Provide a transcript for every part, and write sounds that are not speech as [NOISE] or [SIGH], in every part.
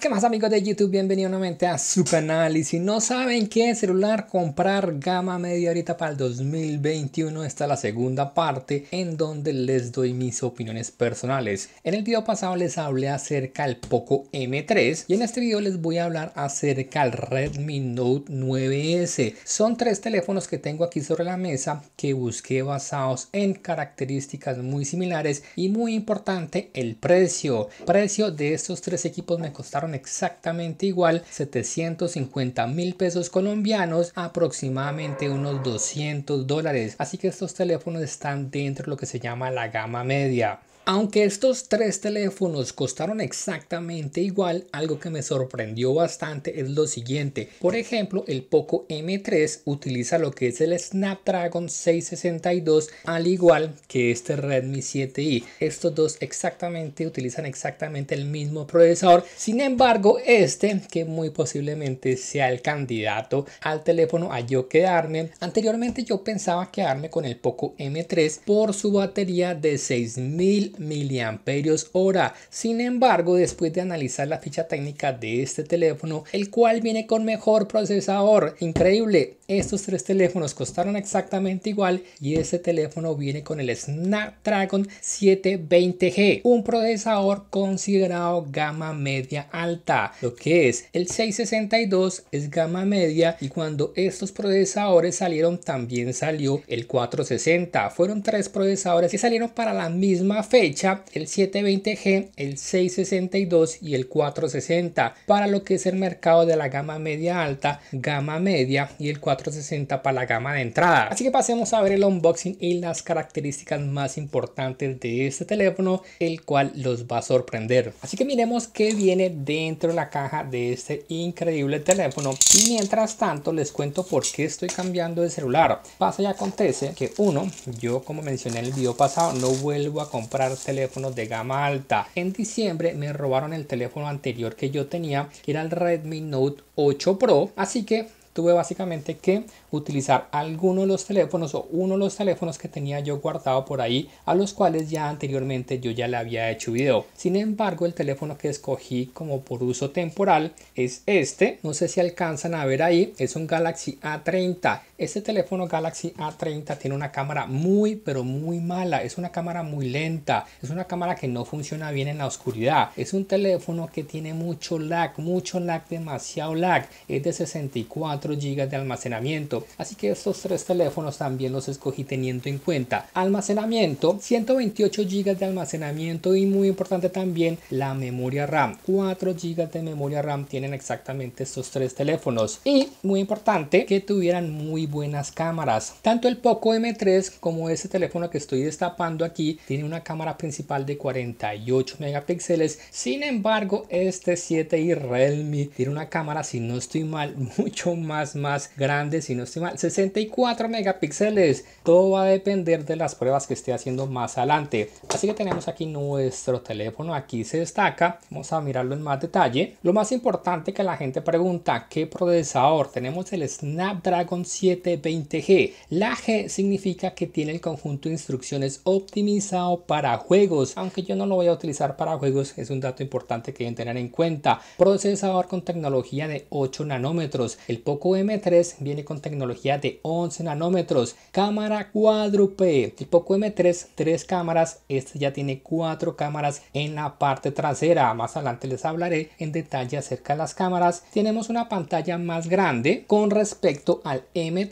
¿Qué más amigos de YouTube? Bienvenidos nuevamente a su canal y si no saben qué celular comprar gama media ahorita para el 2021 Esta es la segunda parte en donde les doy mis opiniones personales. En el video pasado les hablé acerca del Poco M3 y en este video les voy a hablar acerca del Redmi Note 9S. Son tres teléfonos que tengo aquí sobre la mesa que busqué basados en características muy similares y muy importante el precio. Precio de estos tres equipos me costaron exactamente igual, 750 mil pesos colombianos, aproximadamente unos 200 dólares. Así que estos teléfonos están dentro de lo que se llama la gama media. Aunque estos tres teléfonos costaron exactamente igual, algo que me sorprendió bastante es lo siguiente. Por ejemplo, el Poco M3 utiliza lo que es el Snapdragon 662 al igual que este Redmi 7i. Estos dos exactamente utilizan exactamente el mismo procesador. Sin embargo, este que muy posiblemente sea el candidato al teléfono a yo quedarme. Anteriormente yo pensaba quedarme con el Poco M3 por su batería de 6000 miliamperios hora. Sin embargo, después de analizar la ficha técnica de este teléfono, el cual viene con mejor procesador, increíble, estos tres teléfonos costaron exactamente igual y este teléfono viene con el Snapdragon 720G, un procesador considerado gama media alta, lo que es el 662 es gama media y cuando estos procesadores salieron también salió el 460, fueron tres procesadores que salieron para la misma fe el 720G, el 662 y el 460 para lo que es el mercado de la gama media alta, gama media y el 460 para la gama de entrada. Así que pasemos a ver el unboxing y las características más importantes de este teléfono, el cual los va a sorprender. Así que miremos qué viene dentro de la caja de este increíble teléfono y mientras tanto les cuento por qué estoy cambiando de celular. Pasa y acontece que uno, yo como mencioné en el video pasado, no vuelvo a comprar teléfonos de gama alta. En diciembre me robaron el teléfono anterior que yo tenía, que era el Redmi Note 8 Pro, así que tuve básicamente que utilizar alguno de los teléfonos o uno de los teléfonos que tenía yo guardado por ahí a los cuales ya anteriormente yo ya le había hecho video sin embargo el teléfono que escogí como por uso temporal es este no sé si alcanzan a ver ahí es un galaxy a30 este teléfono Galaxy A30 tiene una cámara muy pero muy mala, es una cámara muy lenta, es una cámara que no funciona bien en la oscuridad, es un teléfono que tiene mucho lag, mucho lag, demasiado lag, es de 64 GB de almacenamiento, así que estos tres teléfonos también los escogí teniendo en cuenta. Almacenamiento, 128 GB de almacenamiento y muy importante también la memoria RAM, 4 GB de memoria RAM tienen exactamente estos tres teléfonos y muy importante que tuvieran muy buenas cámaras. Tanto el Poco M3 como este teléfono que estoy destapando aquí tiene una cámara principal de 48 megapíxeles. Sin embargo, este 7i Realme tiene una cámara, si no estoy mal, [LAUGHS] mucho más más grande, si no estoy mal, 64 megapíxeles. Todo va a depender de las pruebas que esté haciendo más adelante. Así que tenemos aquí nuestro teléfono, aquí se destaca. Vamos a mirarlo en más detalle. Lo más importante que la gente pregunta, ¿qué procesador? Tenemos el Snapdragon 7 20 g La G significa que tiene el conjunto de instrucciones optimizado para juegos, aunque yo no lo voy a utilizar para juegos, es un dato importante que deben tener en cuenta. Procesador con tecnología de 8 nanómetros. El Poco M3 viene con tecnología de 11 nanómetros. Cámara cuádruple. El Poco M3, 3 cámaras. Este ya tiene 4 cámaras en la parte trasera. Más adelante les hablaré en detalle acerca de las cámaras. Tenemos una pantalla más grande con respecto al M3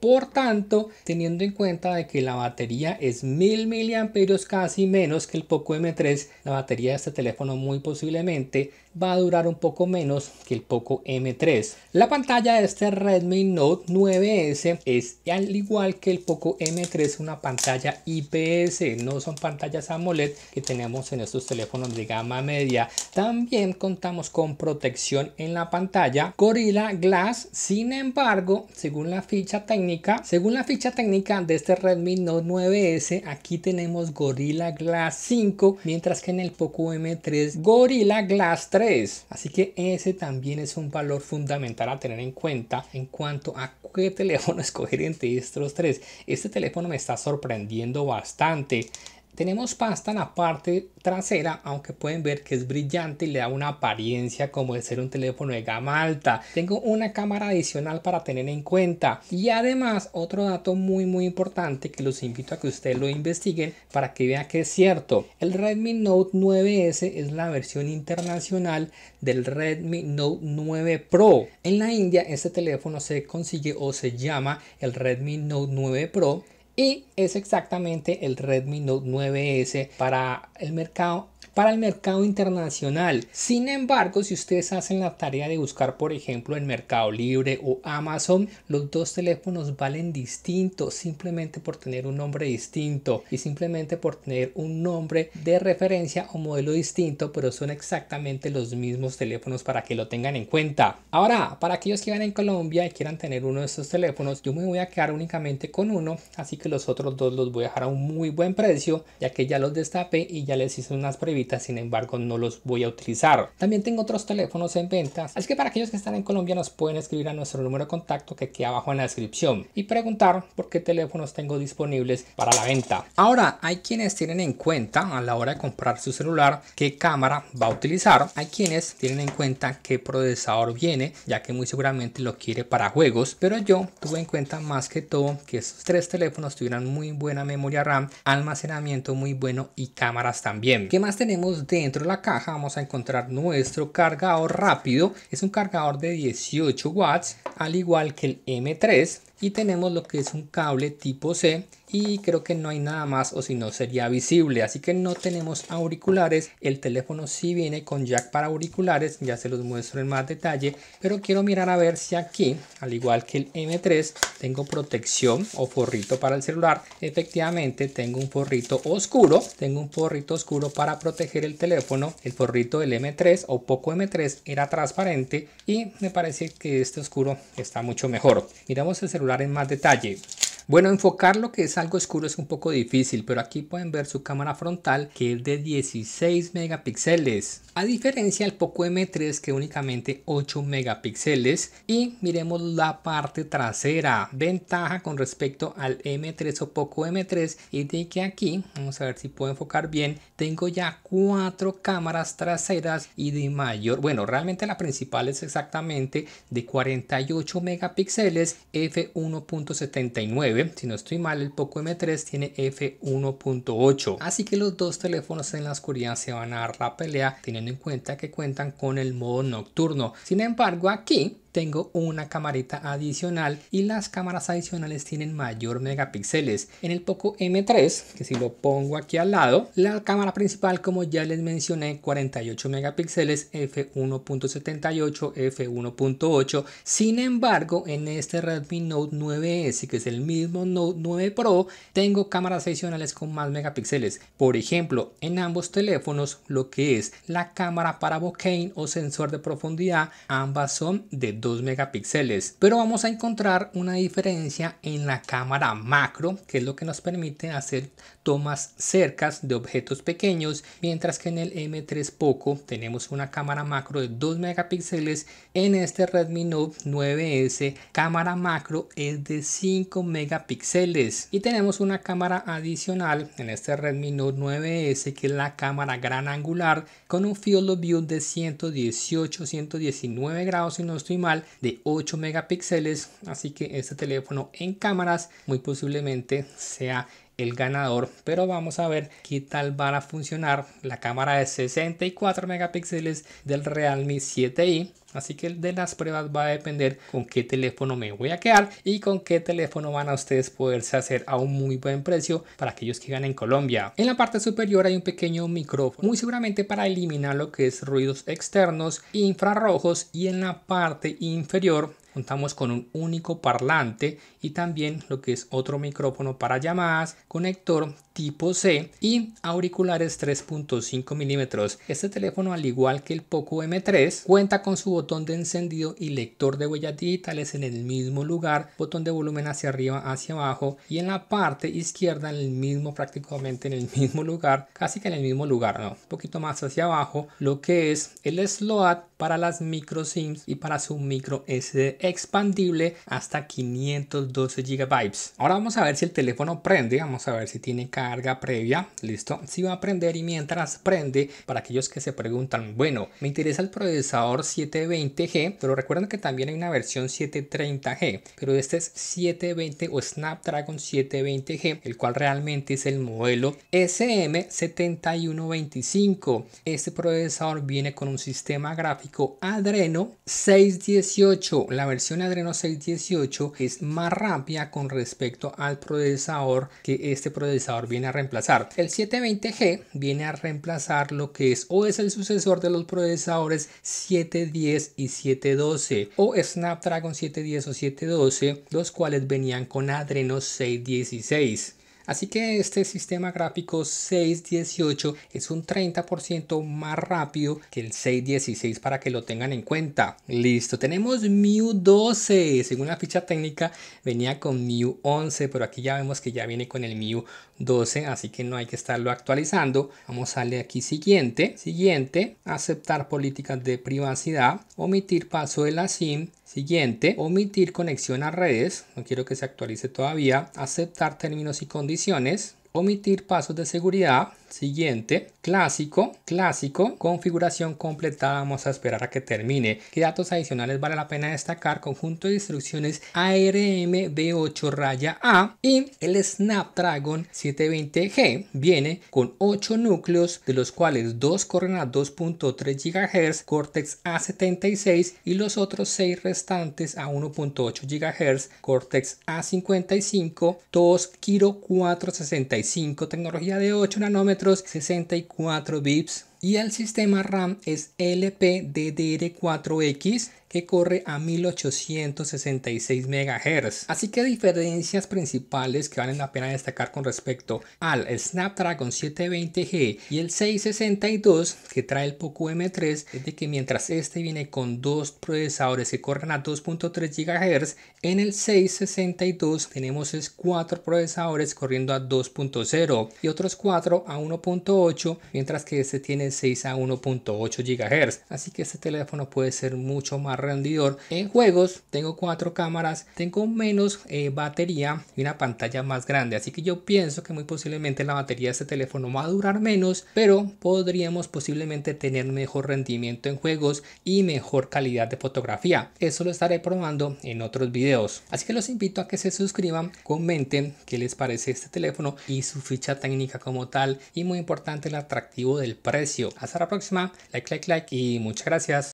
por tanto teniendo en cuenta de que la batería es 1000 miliamperios casi menos que el Poco M3 la batería de este teléfono muy posiblemente va a durar un poco menos que el Poco M3. La pantalla de este Redmi Note 9S es al igual que el Poco M3 una pantalla IPS, no son pantallas AMOLED que tenemos en estos teléfonos de gama media. También contamos con protección en la pantalla Gorilla Glass, sin embargo, según la ficha técnica, según la ficha técnica de este Redmi Note 9S, aquí tenemos Gorilla Glass 5, mientras que en el Poco M3 Gorilla Glass 3 Así que ese también es un valor fundamental a tener en cuenta en cuanto a qué teléfono [LAUGHS] escoger entre estos tres. Este teléfono me está sorprendiendo bastante. Tenemos pasta en la parte trasera, aunque pueden ver que es brillante y le da una apariencia como de ser un teléfono de gama alta. Tengo una cámara adicional para tener en cuenta. Y además, otro dato muy muy importante que los invito a que ustedes lo investiguen para que vean que es cierto. El Redmi Note 9S es la versión internacional del Redmi Note 9 Pro. En la India este teléfono se consigue o se llama el Redmi Note 9 Pro y es exactamente el Redmi Note 9S para el mercado para el mercado internacional. Sin embargo, si ustedes hacen la tarea de buscar, por ejemplo, en Mercado Libre o Amazon, los dos teléfonos valen distinto simplemente por tener un nombre distinto y simplemente por tener un nombre de referencia o modelo distinto, pero son exactamente los mismos teléfonos para que lo tengan en cuenta. Ahora, para aquellos que van en Colombia y quieran tener uno de estos teléfonos, yo me voy a quedar únicamente con uno, así que los otros dos los voy a dejar a un muy buen precio, ya que ya los destapé y ya les hice unas previsiones sin embargo no los voy a utilizar. También tengo otros teléfonos en ventas, así que para aquellos que están en Colombia nos pueden escribir a nuestro número de contacto que queda abajo en la descripción y preguntar por qué teléfonos tengo disponibles para la venta. Ahora, hay quienes tienen en cuenta a la hora de comprar su celular qué cámara va a utilizar, hay quienes tienen en cuenta qué procesador viene, ya que muy seguramente lo quiere para juegos, pero yo tuve en cuenta más que todo que esos tres teléfonos tuvieran muy buena memoria RAM, almacenamiento muy bueno y cámaras también. ¿Qué más tenemos? dentro de la caja vamos a encontrar nuestro cargador rápido. Es un cargador de 18 watts, al igual que el M3 y tenemos lo que es un cable tipo C y creo que no hay nada más o si no sería visible así que no tenemos auriculares el teléfono sí viene con jack para auriculares ya se los muestro en más detalle pero quiero mirar a ver si aquí al igual que el M3 tengo protección o forrito para el celular efectivamente tengo un forrito oscuro tengo un forrito oscuro para proteger el teléfono el forrito del M3 o poco M3 era transparente y me parece que este oscuro está mucho mejor miramos el celular en más detalle. Bueno, enfocar lo que es algo oscuro es un poco difícil, pero aquí pueden ver su cámara frontal que es de 16 megapíxeles, a diferencia del Poco M3 que únicamente 8 megapíxeles. Y miremos la parte trasera, ventaja con respecto al M3 o Poco M3 y de que aquí, vamos a ver si puedo enfocar bien, tengo ya cuatro cámaras traseras y de mayor, bueno, realmente la principal es exactamente de 48 megapíxeles f1.79 si no estoy mal, el Poco M3 tiene F1.8. Así que los dos teléfonos en la oscuridad se van a dar la pelea teniendo en cuenta que cuentan con el modo nocturno. Sin embargo, aquí tengo una camarita adicional y las cámaras adicionales tienen mayor megapíxeles. En el Poco M3, que si lo pongo aquí al lado, la cámara principal como ya les mencioné 48 megapíxeles f1.78 f1.8 sin embargo en este Redmi Note 9S que es el mismo Note 9 Pro tengo cámaras adicionales con más megapíxeles por ejemplo en ambos teléfonos lo que es la cámara para bokeh o sensor de profundidad ambas son de 2 megapíxeles, pero vamos a encontrar una diferencia en la cámara macro, que es lo que nos permite hacer tomas cercas de objetos pequeños, mientras que en el M3 Poco tenemos una cámara macro de 2 megapíxeles, en este Redmi Note 9S cámara macro es de 5 megapíxeles y tenemos una cámara adicional en este Redmi Note 9S que es la cámara gran angular con un field of view de 118 119 grados y no estoy de 8 megapíxeles así que este teléfono en cámaras muy posiblemente sea el ganador, pero vamos a ver qué tal van a funcionar la cámara de 64 megapíxeles del Realme 7i. Así que de las pruebas va a depender con qué teléfono me voy a quedar y con qué teléfono van a ustedes poderse hacer a un muy buen precio para aquellos que ganen en Colombia. En la parte superior hay un pequeño micrófono, muy seguramente para eliminar lo que es ruidos externos, infrarrojos y en la parte inferior contamos con un único parlante y también lo que es otro micrófono para llamadas, conector tipo C y auriculares 3.5 milímetros. Este teléfono, al igual que el Poco M3, cuenta con su botón de encendido y lector de huellas digitales en el mismo lugar, botón de volumen hacia arriba, hacia abajo y en la parte izquierda en el mismo, prácticamente en el [LAUGHS] mismo lugar, casi que en el mismo lugar, no, un poquito más hacia abajo, lo que es el slot para las micro SIMs y para su micro SD expandible hasta 512 GB. Ahora vamos a ver si el teléfono prende, vamos a ver si tiene carga previa, listo, si va a prender y mientras prende, para aquellos que se preguntan, bueno, me interesa el procesador 720G, pero recuerden que también hay una versión 730G, pero este es 720 o Snapdragon 720G, el cual realmente es el modelo SM7125. Este procesador viene con un sistema gráfico Adreno 618. La versión Adreno 618 es más rápida con respecto al procesador que este procesador viene a reemplazar. El 720G viene a reemplazar lo que es o es el sucesor de los procesadores 710 y 712 o Snapdragon 710 o 712, los cuales venían con Adreno 616. Así que este sistema gráfico 618 es un 30% más rápido que el 616 para que lo tengan en cuenta. Listo, tenemos Miu 12. Según la ficha técnica venía con Miu 11, pero aquí ya vemos que ya viene con el Miu 12, así que no hay que estarlo actualizando. Vamos a darle aquí siguiente, siguiente, aceptar políticas de privacidad, omitir paso de la SIM, Siguiente, omitir conexión a redes, no quiero que se actualice todavía, aceptar términos y condiciones, omitir pasos de seguridad, Siguiente, clásico, clásico, configuración completa, vamos a esperar a que termine. ¿Qué datos adicionales vale la pena destacar? Conjunto de instrucciones ARM V8 raya A y el Snapdragon 720G viene con 8 núcleos, de los cuales 2 corren a 2.3 GHz, Cortex A76 y los otros 6 restantes a 1.8 GHz, Cortex A55, 2 Kiro 465, tecnología de 8 nanómetros 64 bits y el sistema RAM es LPDDR4X que corre a 1866 MHz. Así que diferencias principales que valen la pena destacar con respecto al Snapdragon 720G y el 662 que trae el Poco M3 es de que mientras este viene con dos procesadores que corren a 2.3 GHz, en el 662 tenemos es cuatro procesadores corriendo a 2.0 y otros 4 a 1.8, mientras que este tiene 6 a 1.8 GHz. Así que este teléfono puede ser mucho más rendidor. En juegos tengo cuatro cámaras, tengo menos eh, batería y una pantalla más grande. Así que yo pienso que muy posiblemente la batería de este teléfono va a durar menos, pero podríamos posiblemente tener mejor rendimiento en juegos y mejor calidad de fotografía. Eso lo estaré probando en otros videos. Así que los invito a que se suscriban, comenten qué les parece este teléfono y su ficha técnica como tal y muy importante el atractivo del precio. Hasta la próxima, like, like, like y muchas gracias.